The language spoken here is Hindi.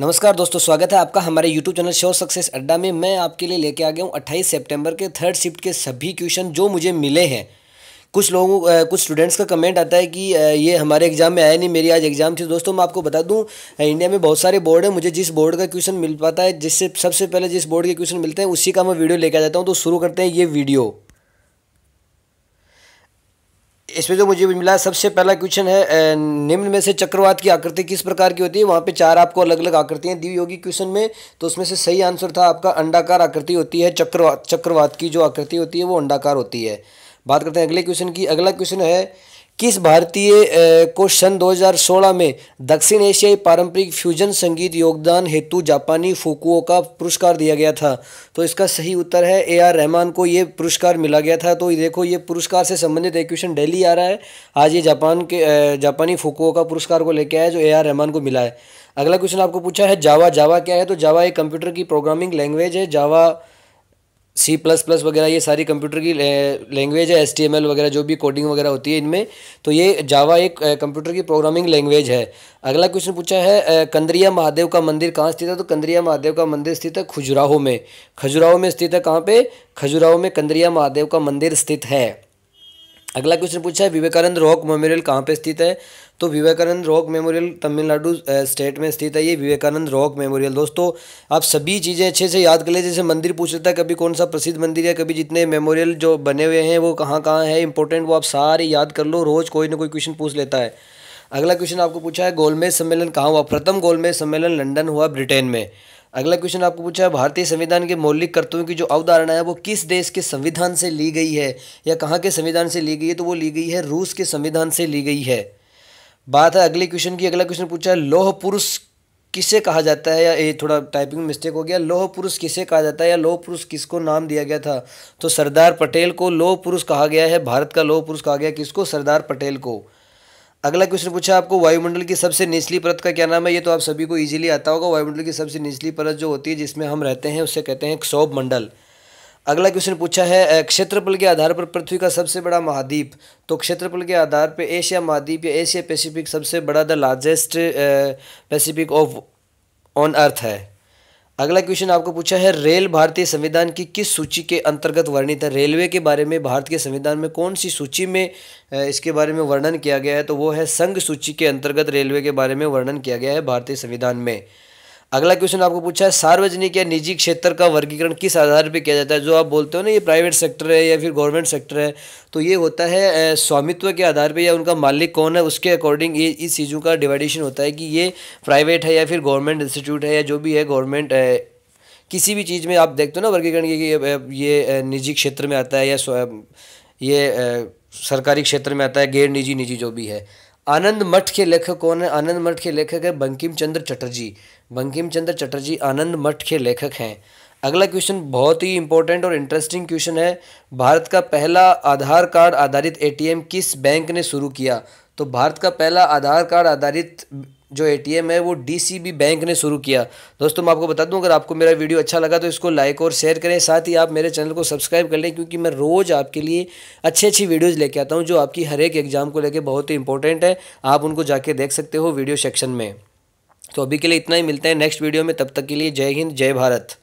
नमस्कार दोस्तों स्वागत है आपका हमारे YouTube चैनल शो सक्सेस अड्डा में मैं आपके लिए लेके आ गया हूँ 28 सितंबर के थर्ड शिफ्ट के सभी क्वेश्चन जो मुझे मिले हैं कुछ लोगों कुछ स्टूडेंट्स का कमेंट आता है कि ये हमारे एग्ज़ाम में आया नहीं मेरी आज एग्ज़ाम थी दोस्तों मैं आपको बता दूं इंडिया में बहुत सारे बोर्ड हैं मुझे जिस बोर्ड का क्वेश्चन मिल पाता है जिससे सबसे पहले जिस बोर्ड के क्वेश्चन मिलते हैं उसी का मैं वीडियो लेकर जाता हूँ तो शुरू करते हैं ये वीडियो इसमें जो मुझे मिला है सबसे पहला क्वेश्चन है निम्न में से चक्रवात की आकृति किस प्रकार की होती है वहाँ पे चार आपको अलग अलग आकृतियाँ दी होगी क्वेश्चन में तो उसमें से सही आंसर था आपका अंडाकार आकृति होती है चक्रवात चक्रवात की जो आकृति होती है वो अंडाकार होती है बात करते हैं अगले क्वेश्चन की अगला क्वेश्चन है किस भारतीय को सन 2016 में दक्षिण एशियाई पारंपरिक फ्यूजन संगीत योगदान हेतु जापानी फुकुओ का पुरस्कार दिया गया था तो इसका सही उत्तर है ए आर रहमान को ये पुरस्कार मिला गया था तो ये देखो ये पुरस्कार से संबंधित एक क्वेश्चन डेली आ रहा है आज ये जापान के जापानी फुकुओ का पुरस्कार को लेकर आया जो ए आर रहमान को मिला है अगला क्वेश्चन आपको पूछा है जावा जावा क्या है तो जावा एक कंप्यूटर की प्रोग्रामिंग लैंग्वेज है जावा सी प्लस प्लस वगैरह ये सारी कंप्यूटर की लैंग्वेज है एस वगैरह जो भी कोडिंग वगैरह होती है इनमें तो ये जावा एक कंप्यूटर की प्रोग्रामिंग लैंग्वेज है अगला क्वेश्चन पूछा है कंदरिया महादेव का मंदिर कहाँ स्थित है तो कंदरिया महादेव का मंदिर स्थित है खजुराहो में खजुराहो में स्थित है कहाँ पे खजुराहो में कंदरिया महादेव का मंदिर स्थित है अगला क्वेश्चन पूछा है विवेकानंद रॉक मेमोरियल कहाँ पे स्थित है तो Vivekananda rock memorial Tamil Nadu state में स्थित है ये विवेकानंद रॉक मेमोरियल दोस्तों आप सभी चीज़ें अच्छे से याद कर लें जैसे मंदिर पूछ लेता है कभी कौन सा प्रसिद्ध मंदिर है कभी जितने मेमोरियल जो बने हुए हैं वो कहाँ कहाँ है इंपॉर्टेंट वो आप सारे याद कर लो रोज़ कोई ना कोई क्वेश्चन पूछ लेता है अगला क्वेश्चन आपको पूछा है गोलमेज सम्मेलन कहाँ हुआ प्रथम गोलमेज सम्मेलन लंडन हुआ ब्रिटेन में अगला क्वेश्चन आपको पूछा है भारतीय संविधान के मौलिक कर्तव्यों की जो अवधारणा है वो किस देश के संविधान से ली गई है या कहाँ के संविधान से ली गई है तो वो ली गई है रूस के संविधान से ली गई है बात है अगले क्वेश्चन की अगला क्वेश्चन पूछा है लोह पुरुष किसे कहा जाता है या ये थोड़ा टाइपिंग मिस्टेक हो गया लोह पुरुष किसे कहा जाता है या लोह पुरुष किसको नाम दिया गया था तो सरदार पटेल को लोह पुरुष कहा गया है भारत का लोह पुरुष कहा गया किसको सरदार पटेल को अगला क्वेश्चन पूछा आपको वायुमंडल की सबसे निचली परत का क्या नाम है ये तो आप सभी को इजीली आता होगा वायुमंडल की सबसे निचली परत जो होती है जिसमें हम रहते हैं उससे कहते हैं क्षोभ मंडल अगला क्वेश्चन पूछा है क्षेत्रफल के आधार पर पृथ्वी का सबसे बड़ा महाद्वीप तो क्षेत्रफल के आधार पर एशिया महाद्वीप या एशिया पैसिफिक सबसे बड़ा the largest Pacific of on earth है अगला क्वेश्चन आपको पूछा है रेल भारतीय संविधान की किस सूची के अंतर्गत वर्णित है रेलवे के बारे में भारत के संविधान में कौन सी सूची में इसके बारे में वर्णन किया गया है तो वो है संघ सूची के अंतर्गत रेलवे के बारे में वर्णन किया गया है भारतीय संविधान में अगला क्वेश्चन आपको पूछा है सार्वजनिक या निजी क्षेत्र का वर्गीकरण किस आधार पर किया जाता है जो आप बोलते हो ना ये प्राइवेट सेक्टर है या फिर गवर्नमेंट सेक्टर है तो ये होता है स्वामित्व के आधार पर या उनका मालिक कौन है उसके अकॉर्डिंग ये इस चीज़ों का डिवाइडेशन होता है कि ये प्राइवेट है या फिर गवर्नमेंट इंस्टीट्यूट है या जो भी है गवर्नमेंट किसी भी चीज़ में आप देखते हो ना वर्गीकरण की ये निजी क्षेत्र में आता है या ये सरकारी क्षेत्र में आता है गैर निजी निजी जो भी है आनंद मठ के लेखक कौन है आनंद मठ के लेखक है बंकिम चंद्र चटर्जी बंकिम चंद्र चटर्जी आनंद मठ के लेखक हैं अगला क्वेश्चन बहुत ही इंपॉर्टेंट और इंटरेस्टिंग क्वेश्चन है भारत का पहला आधार कार्ड आधारित एटीएम किस बैंक ने शुरू किया तो भारत का पहला आधार कार्ड आधारित जो एम है वो बी बैंक ने शुरू किया दोस्तों मैं आपको बता दूं अगर आपको मेरा वीडियो अच्छा लगा तो इसको लाइक और शेयर करें साथ ही आप मेरे चैनल को सब्सक्राइब कर लें क्योंकि मैं रोज़ आपके लिए अच्छी अच्छी वीडियोस लेके आता हूं जो आपकी हर एक एग्ज़ाम को लेके बहुत ही इंपॉर्टेंट है आप उनको जाके देख सकते हो वीडियो सेक्शन में तो अभी के लिए इतना ही मिलते हैं नेक्स्ट वीडियो में तब तक के लिए जय हिंद जय भारत